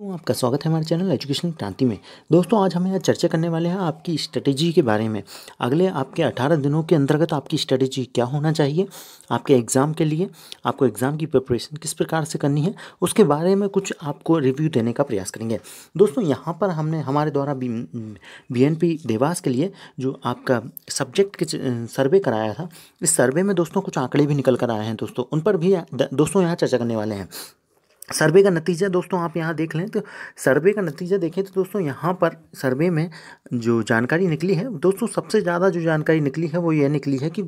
तो आपका स्वागत है हमारे चैनल एजुकेशन क्रांति में दोस्तों आज हम यहाँ चर्चा करने वाले हैं आपकी स्ट्रेटेजी के बारे में अगले आपके 18 दिनों के अंतर्गत आपकी स्ट्रेटेजी क्या होना चाहिए आपके एग्ज़ाम के लिए आपको एग्ज़ाम की प्रिपरेशन किस प्रकार से करनी है उसके बारे में कुछ आपको रिव्यू देने का प्रयास करेंगे दोस्तों यहाँ पर हमने हमारे द्वारा बी एन पी देवास के लिए जो आपका सब्जेक्ट के सर्वे कराया था इस सर्वे में दोस्तों कुछ आंकड़े भी निकल कर आए हैं दोस्तों उन पर भी दोस्तों यहाँ चर्चा करने वाले हैं सर्वे का नतीजा दोस्तों आप यहाँ देख लें तो सर्वे का नतीजा देखें तो दोस्तों यहाँ पर सर्वे में जो जानकारी निकली है दोस्तों सबसे ज़्यादा जो जानकारी निकली है वो ये निकली है कि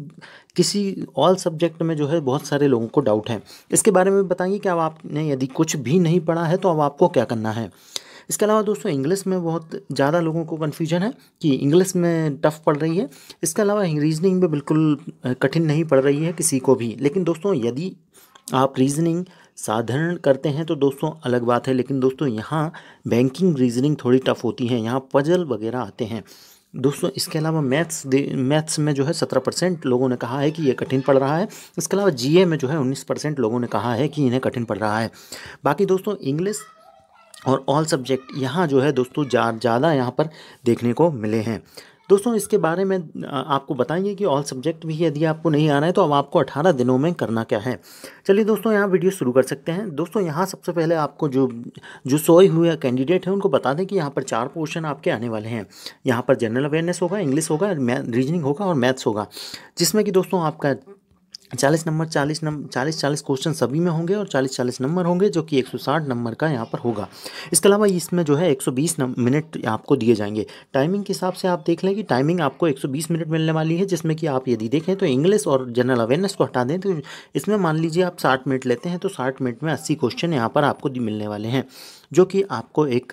किसी ऑल सब्जेक्ट में जो है बहुत सारे लोगों को डाउट है इसके बारे में बताइए कि अब आपने यदि कुछ भी नहीं पढ़ा है तो अब आपको क्या करना है इसके अलावा दोस्तों इंग्लिश में बहुत ज़्यादा लोगों को कन्फ्यूजन है कि इंग्लिश में टफ़ पड़ रही है इसके अलावा रीजनिंग में बिल्कुल कठिन नहीं पड़ रही है किसी को भी लेकिन दोस्तों यदि आप रीजनिंग साधारण करते हैं तो दोस्तों अलग बात है लेकिन दोस्तों यहाँ बैंकिंग रीजनिंग थोड़ी टफ होती है यहाँ पजल वगैरह आते हैं दोस्तों इसके अलावा मैथ्स मैथ्स में जो है सत्रह परसेंट लोगों ने कहा है कि ये कठिन पड़ रहा है इसके अलावा जीए में जो है उन्नीस परसेंट लोगों ने कहा है कि इन्हें कठिन पड़ रहा है बाकी दोस्तों इंग्लिश और ऑल सब्जेक्ट यहाँ जो है दोस्तों ज़्यादा यहाँ पर देखने को मिले हैं दोस्तों इसके बारे में आपको बताएंगे कि ऑल सब्जेक्ट भी यदि आपको नहीं आना है तो अब आपको अठारह दिनों में करना क्या है चलिए दोस्तों यहाँ वीडियो शुरू कर सकते हैं दोस्तों यहाँ सबसे पहले आपको जो जो सोए हुए कैंडिडेट हैं उनको बता दें कि यहाँ पर चार पोर्शन आपके आने वाले हैं यहाँ पर जनरल अवेयरनेस होगा इंग्लिश होगा रीजनिंग होगा और मैथ्स होगा जिसमें कि दोस्तों आपका चालीस नंबर चालीस नंबर चालीस चालीस क्वेश्चन सभी में होंगे और चालीस चालीस नंबर होंगे जो कि एक सौ साठ नंबर का यहाँ पर होगा इसके अलावा इसमें जो है एक सौ बीस मिनट आपको दिए जाएंगे टाइमिंग के हिसाब से आप देख लें कि टाइमिंग आपको एक सौ बीस मिनट मिलने वाली है जिसमें कि आप यदि देखें तो इंग्लिश और जनरल अवेयरनेस को हटा दें तो इसमें मान लीजिए आप साठ मिनट लेते हैं तो साठ मिनट में अस्सी क्वेश्चन यहाँ पर आपको मिलने वाले हैं जो कि आपको एक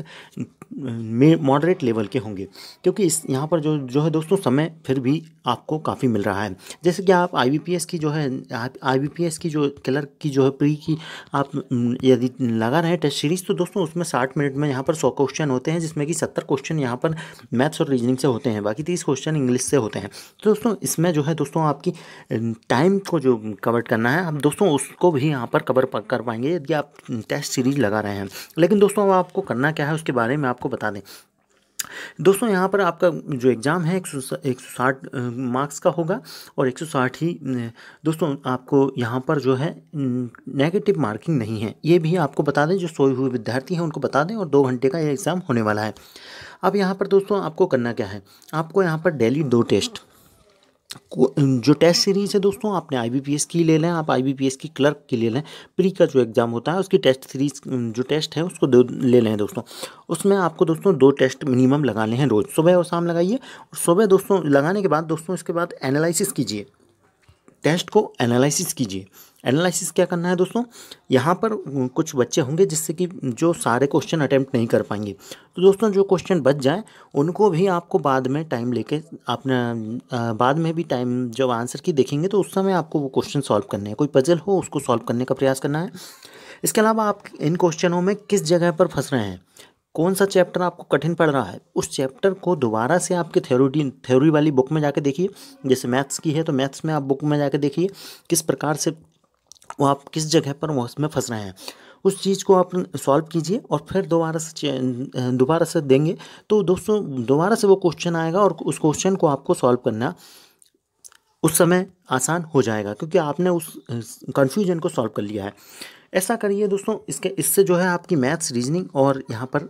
मॉडरेट लेवल के होंगे क्योंकि इस यहाँ पर जो जो है दोस्तों समय फिर भी आपको काफ़ी मिल रहा है जैसे कि आप आई की जो है आई की जो कलर की जो है प्री की आप यदि लगा रहे हैं टेस्ट सीरीज़ तो दोस्तों उसमें साठ मिनट में यहाँ पर सौ क्वेश्चन होते हैं जिसमें कि सत्तर क्वेश्चन यहाँ पर मैथ्स और रीजनिंग से होते हैं बाकी तीस क्वेश्चन इंग्लिश से होते हैं तो दोस्तों इसमें जो है दोस्तों आपकी टाइम को जो कवर करना है आप दोस्तों उसको भी यहाँ पर कवर कर पाएंगे यदि आप टेस्ट सीरीज लगा रहे हैं लेकिन दोस्तों अब आपको करना क्या है उसके बारे में आपको बता दें दोस्तों यहाँ पर आपका जो एग्ज़ाम है एक सौ साठ मार्क्स का होगा और एक सौ साठ ही दोस्तों आपको यहाँ पर जो है नेगेटिव मार्किंग नहीं है ये भी आपको बता दें जो सोए हुए विद्यार्थी हैं उनको बता दें और दो घंटे का ये एग्ज़ाम होने वाला है अब यहाँ पर दोस्तों आपको करना क्या है आपको यहाँ पर डेली दो टेस्ट जो टेस्ट सीरीज़ है दोस्तों आपने आईबीपीएस की ले लें आप आईबीपीएस की क्लर्क की ले लें प्री का जो एग्ज़ाम होता है उसकी टेस्ट सीरीज़ जो टेस्ट है उसको दो ले लें दोस्तों उसमें आपको दोस्तों दो टेस्ट मिनिमम लगाने हैं रोज़ सुबह और शाम लगाइए और सुबह दोस्तों लगाने के बाद दोस्तों इसके बाद एनालिसिस कीजिए टेस्ट को एनालिसिस कीजिए एनालिसिस क्या करना है दोस्तों यहाँ पर कुछ बच्चे होंगे जिससे कि जो सारे क्वेश्चन अटैम्प्ट नहीं कर पाएंगे तो दोस्तों जो क्वेश्चन बच जाए उनको भी आपको बाद में टाइम लेके अपना बाद में भी टाइम जब आंसर की देखेंगे तो उस समय आपको वो क्वेश्चन सॉल्व करने हैं कोई पजल हो उसको सॉल्व करने का प्रयास करना है इसके अलावा आप इन क्वेश्चनों में किस जगह पर फंस रहे हैं कौन सा चैप्टर आपको कठिन पड़ रहा है उस चैप्टर को दोबारा से आपके थ्योरी थ्योरी वाली बुक में जाके देखिए जैसे मैथ्स की है तो मैथ्स में आप बुक में जाके देखिए किस प्रकार से वो आप किस जगह पर उसमें फंस रहे हैं उस चीज़ को आप सॉल्व कीजिए और फिर दोबारा से दोबारा से देंगे तो दोस्तों दोबारा से वो क्वेश्चन आएगा और उस क्वेश्चन को आपको सॉल्व करना उस समय आसान हो जाएगा क्योंकि आपने उस कन्फ्यूजन को सॉल्व कर लिया है ऐसा करिए दोस्तों इसके इससे जो है आपकी मैथ्स रीजनिंग और यहाँ पर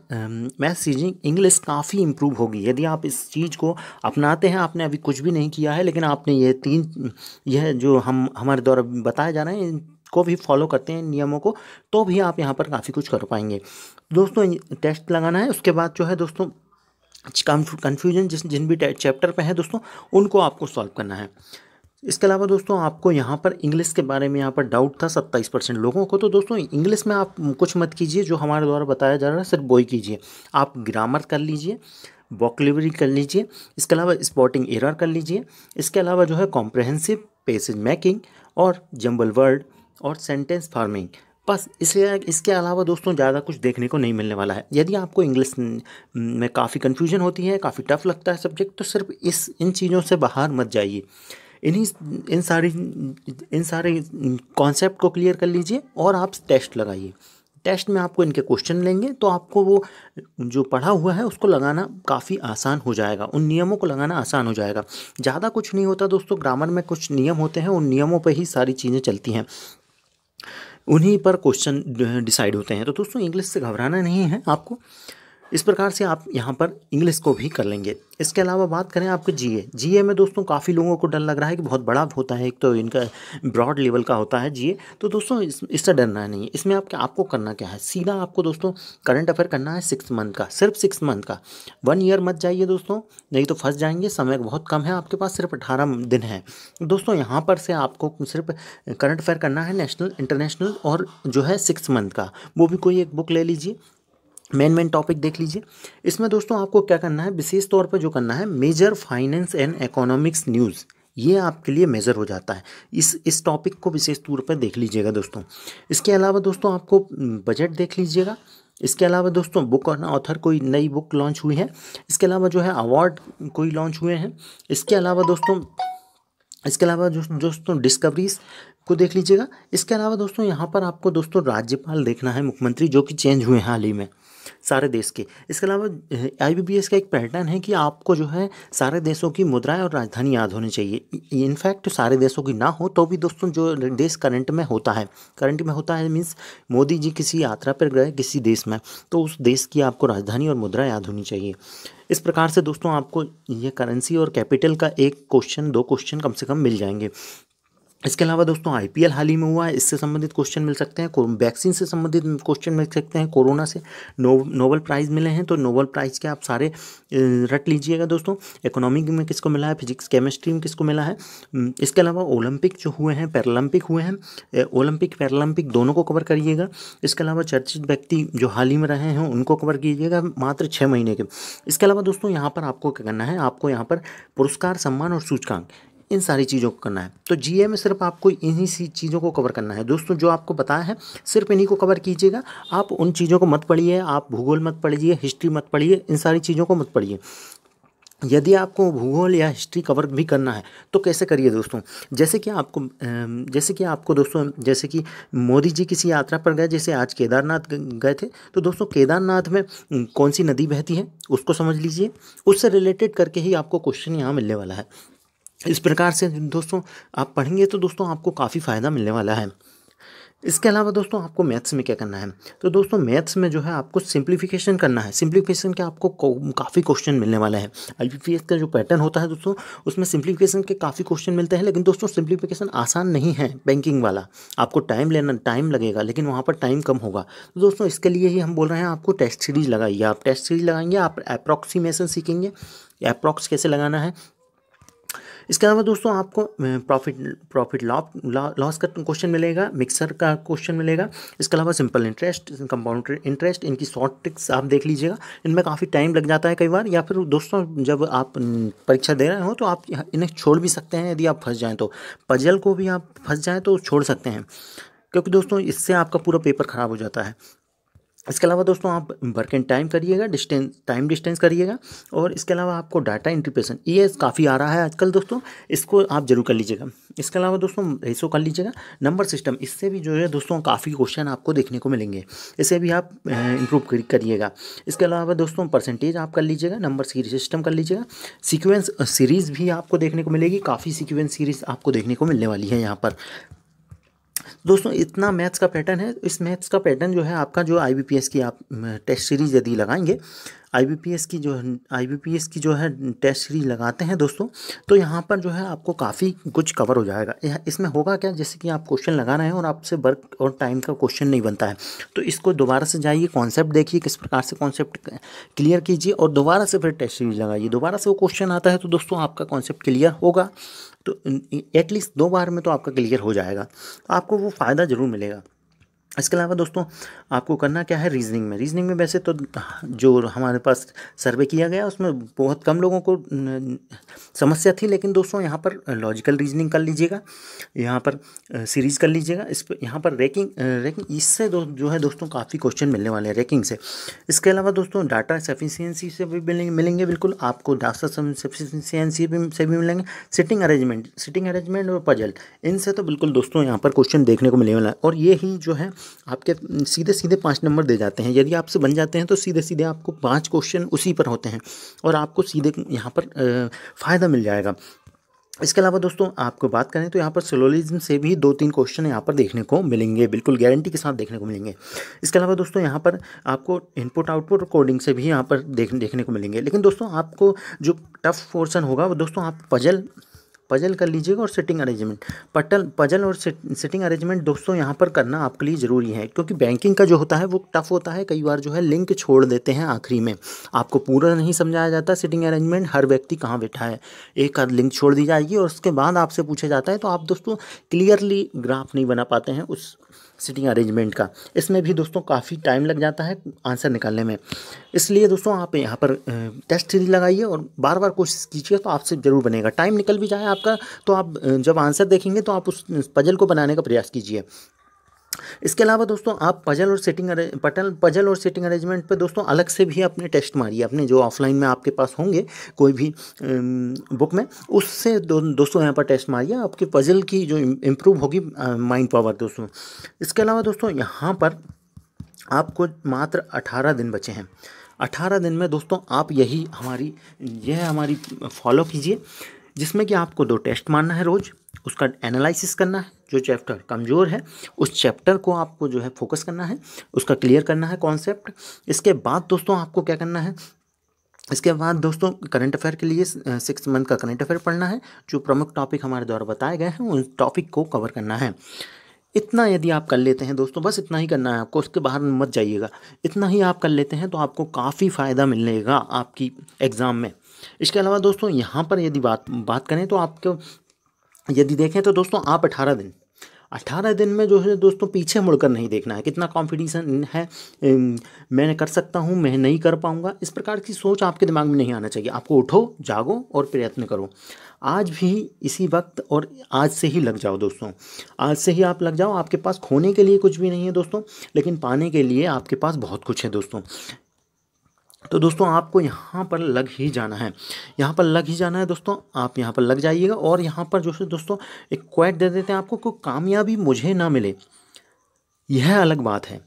मैथ्स रीजनिंग इंग्लिश काफ़ी इम्प्रूव होगी यदि आप इस चीज़ को अपनाते हैं आपने अभी कुछ भी नहीं किया है लेकिन आपने ये तीन यह जो हम हमारे द्वारा बताए जा रहे हैं को भी फॉलो करते हैं नियमों को तो भी आप यहाँ पर काफ़ी कुछ कर पाएंगे दोस्तों टेस्ट लगाना है उसके बाद जो है दोस्तों कन्फ्यूजन जिस जिन भी चैप्टर पे हैं दोस्तों उनको आपको सॉल्व करना है इसके अलावा दोस्तों आपको यहाँ पर इंग्लिश के बारे में यहाँ पर डाउट था सत्ताईस परसेंट लोगों को तो दोस्तों इंग्लिश में आप कुछ मत कीजिए जो हमारे द्वारा बताया जा रहा है सिर्फ वही कीजिए आप ग्रामर कर लीजिए वॉकलिवरी कर लीजिए इसके अलावा स्पॉटिंग एरर कर लीजिए इसके अलावा जो है कॉम्प्रहेंसिव पेसेज मेकिंग और जम्बल वर्ड और सेंटेंस फार्मिंग बस इसलिए इसके अलावा दोस्तों ज़्यादा कुछ देखने को नहीं मिलने वाला है यदि आपको इंग्लिश में काफ़ी कन्फ्यूजन होती है काफ़ी टफ लगता है सब्जेक्ट तो सिर्फ इस इन चीज़ों से बाहर मत जाइए इन्हीं इन सारी इन सारे कॉन्सेप्ट को क्लियर कर लीजिए और आप टेस्ट लगाइए टेस्ट में आपको इनके क्वेश्चन लेंगे तो आपको वो जो पढ़ा हुआ है उसको लगाना काफ़ी आसान हो जाएगा उन नियमों को लगाना आसान हो जाएगा ज़्यादा कुछ नहीं होता दोस्तों ग्रामर में कुछ नियम होते हैं उन नियमों पर ही सारी चीज़ें चलती हैं उन्हीं पर क्वेश्चन डिसाइड होते हैं तो दोस्तों इंग्लिश से घबराना नहीं है आपको इस प्रकार से आप यहाँ पर इंग्लिश को भी कर लेंगे इसके अलावा बात करें आपके जीए जीए में दोस्तों काफ़ी लोगों को डर लग रहा है कि बहुत बड़ा होता है एक तो इनका ब्रॉड लेवल का होता है जीए तो दोस्तों इस, इससे डरना नहीं है इसमें आपके आपको करना क्या है सीधा आपको दोस्तों करंट अफेयर करना है सिक्स मंथ का सिर्फ सिक्स मंथ का वन ईयर मत जाइए दोस्तों नहीं तो फंस जाएंगे समय बहुत कम है आपके पास सिर्फ अठारह दिन है दोस्तों यहाँ पर से आपको सिर्फ करंट अफेयर करना है नेशनल इंटरनेशनल और जो है सिक्स मंथ का वो भी कोई एक बुक ले लीजिए मेन मेन टॉपिक देख लीजिए इसमें दोस्तों आपको क्या करना है विशेष तौर पर जो करना है major finance and economics news ये आपके लिए मेज़र हो जाता है इस इस टॉपिक को विशेष तौर पर देख लीजिएगा दोस्तों इसके अलावा दोस्तों आपको बजट देख लीजिएगा इसके अलावा दोस्तों बुक और ऑथर कोई नई बुक लॉन्च हुई है इसके अलावा जो है अवार्ड कोई लॉन्च हुए हैं इसके अलावा दोस्तों इसके अलावा जो दोस्तों डिस्कवरीज को देख लीजिएगा इसके अलावा दोस्तों यहाँ पर आपको दोस्तों राज्यपाल देखना है मुख्यमंत्री जो कि चेंज हुए हैं हाल ही में सारे देश के इसके अलावा आईबीबीएस का एक पैटर्न है कि आपको जो है सारे देशों की मुद्राएं और राजधानी याद होनी चाहिए इनफैक्ट सारे देशों की ना हो तो भी दोस्तों जो देश करंट में होता है करंट में होता है मीन्स मोदी जी किसी यात्रा पर गए किसी देश में तो उस देश की आपको राजधानी और मुद्रा याद होनी चाहिए इस प्रकार से दोस्तों आपको ये करेंसी और कैपिटल का एक क्वेश्चन दो क्वेश्चन कम से कम मिल जाएंगे इसके अलावा दोस्तों आईपीएल हाल ही में हुआ है इससे संबंधित क्वेश्चन मिल सकते हैं वैक्सीन से संबंधित क्वेश्चन मिल सकते हैं कोरोना से नो, नोबल प्राइज़ मिले हैं तो नोबल प्राइज़ के आप सारे रट लीजिएगा दोस्तों इकोनॉमिक में किसको मिला है फिजिक्स केमिस्ट्री में किसको मिला है इसके अलावा ओलंपिक जो हुए हैं पैरालंपिक हुए हैं ओलंपिक पैरालंपिक दोनों को कवर करिएगा इसके अलावा चर्चित व्यक्ति जो हाल ही में रहे हैं उनको कवर कीजिएगा मात्र छः महीने के इसके अलावा दोस्तों यहाँ पर आपको क्या करना है आपको यहाँ पर पुरस्कार सम्मान और सूचकांक इन सारी चीज़ों को करना है तो जी में सिर्फ आपको इन्हीं सी चीज़ों को कवर करना है दोस्तों जो आपको बताया है सिर्फ इन्हीं को कवर कीजिएगा आप उन चीज़ों को मत पढ़िए आप भूगोल मत पढ़िए हिस्ट्री मत पढ़िए इन सारी चीज़ों को मत पढ़िए यदि आपको भूगोल या हिस्ट्री कवर भी करना है तो कैसे करिए दोस्तों जैसे कि आपको जैसे कि आपको दोस्तों जैसे कि मोदी जी किसी यात्रा पर गए जैसे आज केदारनाथ गए थे तो दोस्तों केदारनाथ में कौन सी नदी बहती है उसको समझ लीजिए उससे रिलेटेड करके ही आपको क्वेश्चन यहाँ मिलने वाला है इस प्रकार से दोस्तों आप पढ़ेंगे तो दोस्तों आपको काफ़ी फ़ायदा मिलने वाला है इसके अलावा दोस्तों आपको मैथ्स में क्या करना है तो दोस्तों मैथ्स में जो है आपको सिंप्लीफिकेशन करना है सिंप्लीफिकेशन के आपको काफ़ी क्वेश्चन मिलने वाला है आई का जो पैटर्न होता है दोस्तों उसमें सिंप्लीफिकेशन के काफ़ी क्वेश्चन मिलते हैं लेकिन दोस्तों सिंप्लीफिकेशन आसान नहीं है बैंकिंग वाला आपको टाइम लेना टाइम लगेगा लेकिन वहाँ पर टाइम कम होगा तो दोस्तों इसके लिए ही हम बोल रहे हैं आपको टेस्ट सीरीज लगाइए आप टेस्ट सीरीज लगाएंगे आप अप्रॉक्सीमेशन सीखेंगे अप्रॉक्स कैसे लगाना है इसके अलावा दोस्तों आपको प्रॉफिट प्रॉफिट लॉ लॉस का क्वेश्चन मिलेगा मिक्सर का क्वेश्चन मिलेगा इसके अलावा सिंपल इंटरेस्ट कंपाउंड इंटरेस्ट इनकी शॉर्ट ट्रिक्स आप देख लीजिएगा इनमें काफ़ी टाइम लग जाता है कई बार या फिर दोस्तों जब आप परीक्षा दे रहे हो तो आप इन्हें छोड़ भी सकते हैं यदि आप फंस जाएँ तो पजल को भी आप फंस जाएँ तो छोड़ सकते हैं क्योंकि दोस्तों इससे आपका पूरा पेपर ख़राब हो जाता है इसके अलावा दोस्तों आप वर्क एंड टाइम करिएगा डिस्टेंस टाइम डिस्टेंस करिएगा और इसके अलावा आपको डाटा इंट्रीपेशन ये काफ़ी आ रहा है आजकल दोस्तों इसको आप जरूर कर लीजिएगा इसके अलावा दोस्तों रेसो कर लीजिएगा नंबर सिस्टम इससे भी जो है दोस्तों काफ़ी क्वेश्चन आपको देखने को मिलेंगे इसे भी आप इम्प्रूव करिएगा इसके अलावा दोस्तों परसेंटेज आप कर लीजिएगा नंबर सीरीज सिस्टम कर लीजिएगा सिक्वेंस सीरीज़ भी आपको देखने को मिलेगी काफ़ी सिक्वेंस सीरीज़ आपको देखने को मिलने वाली है यहाँ पर दोस्तों इतना मैथ्स का पैटर्न है इस मैथ्स का पैटर्न जो है आपका जो आई की आप टेस्ट सीरीज यदि लगाएंगे आईबीपीएस की जो है आईबीपीएस की जो है टेस्ट सीरीज लगाते हैं दोस्तों तो यहाँ पर जो है आपको काफ़ी कुछ कवर हो जाएगा यह इसमें होगा क्या जैसे कि आप क्वेश्चन लगा रहे हैं और आपसे वर्क और टाइम का क्वेश्चन नहीं बनता है तो इसको दोबारा से जाइए कॉन्सेप्ट देखिए किस प्रकार से कॉन्सेप्ट क्लियर कीजिए और दोबारा से फिर टेस्ट सीरीज लगाइए दोबारा से वो क्वेश्चन आता है तो दोस्तों आपका कॉन्सेप्ट क्लियर होगा तो एटलीस्ट दो बार में तो आपका क्लियर हो जाएगा आपको वो फ़ायदा ज़रूर मिलेगा इसके अलावा दोस्तों आपको करना क्या है रीजनिंग में रीजनिंग में वैसे तो जो हमारे पास सर्वे किया गया उसमें बहुत कम लोगों को समस्या थी लेकिन दोस्तों यहाँ पर लॉजिकल रीजनिंग कर लीजिएगा यहाँ पर सीरीज़ कर लीजिएगा इस पर यहाँ पर रैकिंग रैकिंग इससे दो, जो है दोस्तों काफ़ी क्वेश्चन मिलने वाले हैं रैकिंग से इसके अलावा दोस्तों डाटा सफिशियंसी से भी मिलेंगे मिलेंगे बिल्कुल आपको डाटा सफिशियंसी भी से भी मिलेंगे सिटिंग अरेंजमेंट सिटिंग अरेंजमेंट और पजल इनसे तो बिल्कुल दोस्तों यहाँ पर क्वेश्चन देखने को मिलने वाला है और ये ही जो है आपके सीधे सीधे पाँच नंबर दे जाते हैं यदि आपसे बन जाते हैं तो सीधे सीधे आपको पाँच क्वेश्चन उसी पर होते हैं और आपको सीधे यहाँ पर फ़ायदा मिल जाएगा इसके अलावा दोस्तों आपको बात करें तो यहाँ पर सिलोलिज्म से भी दो तीन क्वेश्चन यहाँ पर देखने को मिलेंगे बिल्कुल गारंटी के साथ देखने को मिलेंगे इसके अलावा दोस्तों यहाँ पर आपको इनपुट आउटपुट कोडिंग से भी यहाँ पर देख देखने को मिलेंगे लेकिन दोस्तों आपको जो टफ पोर्सन होगा वो दोस्तों आप पजल पजल कर लीजिएगा और सिटिंग अरेंजमेंट पटल पजल और सिटिंग अरेंजमेंट दोस्तों यहाँ पर करना आपके लिए ज़रूरी है क्योंकि बैंकिंग का जो होता है वो टफ होता है कई बार जो है लिंक छोड़ देते हैं आखिरी में आपको पूरा नहीं समझाया जाता सिटिंग अरेंजमेंट हर व्यक्ति कहाँ बैठा है एक लिंक छोड़ दी जाएगी और उसके बाद आपसे पूछा जाता है तो आप दोस्तों क्लियरली ग्राफ नहीं बना पाते हैं उस सीटिंग अरेंजमेंट का इसमें भी दोस्तों काफ़ी टाइम लग जाता है आंसर निकालने में इसलिए दोस्तों आप यहाँ पर टेस्ट सीरीज लगाइए और बार बार कोशिश कीजिए तो आपसे ज़रूर बनेगा टाइम निकल भी जाए आपका तो आप जब आंसर देखेंगे तो आप उस पजल को बनाने का प्रयास कीजिए इसके अलावा दोस्तों आप पजल और सेटिंग पटल पजल और सेटिंग अरेंजमेंट पे दोस्तों अलग से भी अपने टेस्ट मारिए अपने जो ऑफलाइन में आपके पास होंगे कोई भी बुक में उससे दो, दोस्तों यहाँ पर टेस्ट मारिए आपके पजल की जो इम्प्रूव होगी माइंड पावर दोस्तों इसके अलावा दोस्तों यहाँ पर आपको मात्र अठारह दिन बचे हैं अठारह दिन में दोस्तों आप यही हमारी यह हमारी फॉलो कीजिए जिसमें कि आपको दो टेस्ट मारना है रोज़ उसका एनालिसिस करना है जो चैप्टर कमज़ोर है उस चैप्टर को आपको जो है फोकस करना है उसका क्लियर करना है कॉन्सेप्ट इसके बाद दोस्तों आपको क्या करना है इसके बाद दोस्तों करंट अफेयर के लिए सिक्स मंथ का करंट अफेयर पढ़ना है जो प्रमुख टॉपिक हमारे द्वारा बताए गए हैं उन टॉपिक को कवर करना है इतना यदि आप कर लेते हैं दोस्तों बस इतना ही करना है आपको उसके बाहर मत जाइएगा इतना ही आप कर लेते हैं तो आपको काफ़ी फ़ायदा मिलेगा आपकी एग्ज़ाम में इसके अलावा दोस्तों यहाँ पर यदि बात बात करें तो आपको यदि देखें तो दोस्तों आप अठारह दिन अठारह दिन में जो है दोस्तों पीछे मुड़कर नहीं देखना है कितना कॉम्पिटिशन है मैं कर सकता हूँ मैं नहीं कर पाऊँगा इस प्रकार की सोच आपके दिमाग में नहीं आना चाहिए आपको उठो जागो और प्रयत्न करो आज भी इसी वक्त और आज से ही लग जाओ दोस्तों आज से ही आप लग जाओ आपके पास खोने के लिए कुछ भी नहीं है दोस्तों लेकिन पाने के लिए आपके पास बहुत कुछ है दोस्तों तो दोस्तों आपको यहाँ पर लग ही जाना है यहाँ पर लग ही जाना है दोस्तों आप यहाँ पर लग जाइएगा और यहाँ पर जो है दोस्तों एक क्वेट दे देते हैं आपको कोई कामयाबी मुझे ना मिले यह अलग बात है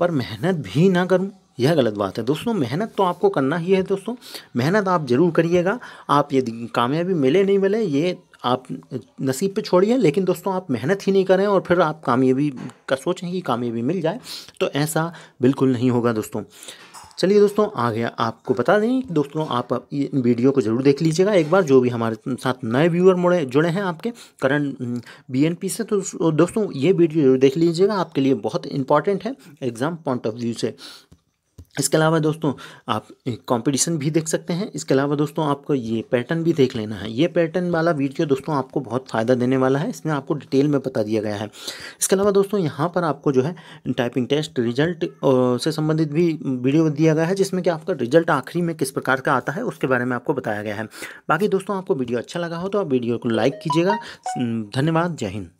पर मेहनत भी ना करूँ यह गलत बात है दोस्तों मेहनत तो आपको करना ही है दोस्तों मेहनत आप ज़रूर करिएगा आप ये कामयाबी मिले नहीं मिले ये आप नसीब पे छोड़िए लेकिन दोस्तों आप मेहनत ही नहीं करें और फिर आप कामयाबी का सोचें कि कामयाबी मिल जाए तो ऐसा बिल्कुल नहीं होगा दोस्तों चलिए दोस्तों आ गया आपको बता दें दोस्तों आप वीडियो को जरूर देख लीजिएगा एक बार जो भी हमारे साथ नए व्यूअर मुड़े जुड़े हैं आपके करंट बीएनपी से तो दोस्तों ये वीडियो जरूर देख लीजिएगा आपके लिए बहुत इंपॉर्टेंट है एग्ज़ाम पॉइंट ऑफ व्यू से इसके अलावा दोस्तों आप कंपटीशन भी देख सकते हैं इसके अलावा दोस्तों आपको ये पैटर्न भी देख लेना है ये पैटर्न वाला वीडियो दोस्तों आपको बहुत फ़ायदा देने वाला है इसमें आपको डिटेल में बता दिया गया है इसके अलावा दोस्तों यहाँ पर आपको जो है टाइपिंग टेस्ट रिजल्ट से संबंधित भी वीडियो दिया गया है जिसमें कि आपका रिजल्ट आखिरी में किस प्रकार का आता है उसके बारे में आपको बताया गया है बाकी दोस्तों आपको वीडियो अच्छा लगा हो तो आप वीडियो को लाइक कीजिएगा धन्यवाद जय हिंद